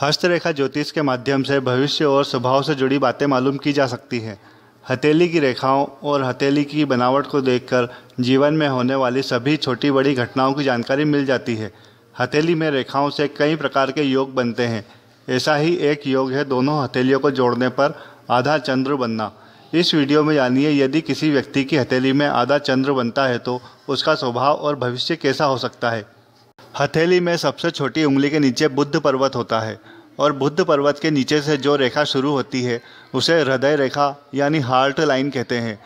हस्तरेखा ज्योतिष के माध्यम से भविष्य और स्वभाव से जुड़ी बातें मालूम की जा सकती हैं हथेली की रेखाओं और हथेली की बनावट को देखकर जीवन में होने वाली सभी छोटी बड़ी घटनाओं की जानकारी मिल जाती है हथेली में रेखाओं से कई प्रकार के योग बनते हैं ऐसा ही एक योग है दोनों हथेलियों को जोड़ने पर आधा चंद्र बनना इस वीडियो में जानिए यदि किसी व्यक्ति की हथेली में आधा चंद्र बनता है तो उसका स्वभाव और भविष्य कैसा हो सकता है हथेली में सबसे छोटी उंगली के नीचे बुद्ध पर्वत होता है और बुद्ध पर्वत के नीचे से जो रेखा शुरू होती है उसे हृदय रेखा यानी हार्ट लाइन कहते हैं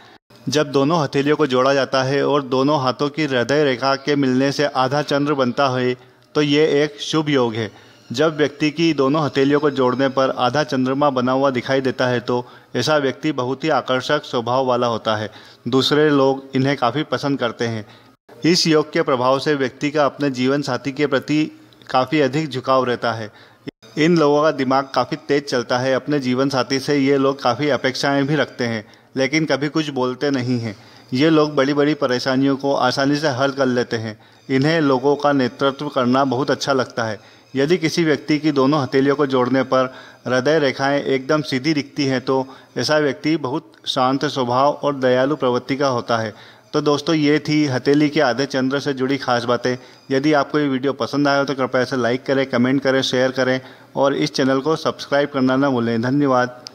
जब दोनों हथेलियों को जोड़ा जाता है और दोनों हाथों की हृदय रेखा के मिलने से आधा चंद्र बनता है तो ये एक शुभ योग है जब व्यक्ति की दोनों हथेलियों को जोड़ने पर आधा चंद्रमा बना हुआ दिखाई देता है तो ऐसा व्यक्ति बहुत ही आकर्षक स्वभाव वाला होता है दूसरे लोग इन्हें काफ़ी पसंद करते हैं इस योग के प्रभाव से व्यक्ति का अपने जीवन साथी के प्रति काफ़ी अधिक झुकाव रहता है इन लोगों का दिमाग काफ़ी तेज चलता है अपने जीवन साथी से ये लोग काफ़ी अपेक्षाएं भी रखते हैं लेकिन कभी कुछ बोलते नहीं हैं ये लोग बड़ी बड़ी परेशानियों को आसानी से हल कर लेते हैं इन्हें लोगों का नेतृत्व करना बहुत अच्छा लगता है यदि किसी व्यक्ति की दोनों हथेलियों को जोड़ने पर हृदय रेखाएं एकदम सीधी दिखती हैं तो ऐसा व्यक्ति बहुत शांत स्वभाव और दयालु प्रवृत्ति का होता है तो दोस्तों ये थी हथेली के आधे चंद्र से जुड़ी खास बातें यदि आपको ये वीडियो पसंद आया हो तो कृपया इसे लाइक करें कमेंट करें शेयर करें और इस चैनल को सब्सक्राइब करना ना भूलें धन्यवाद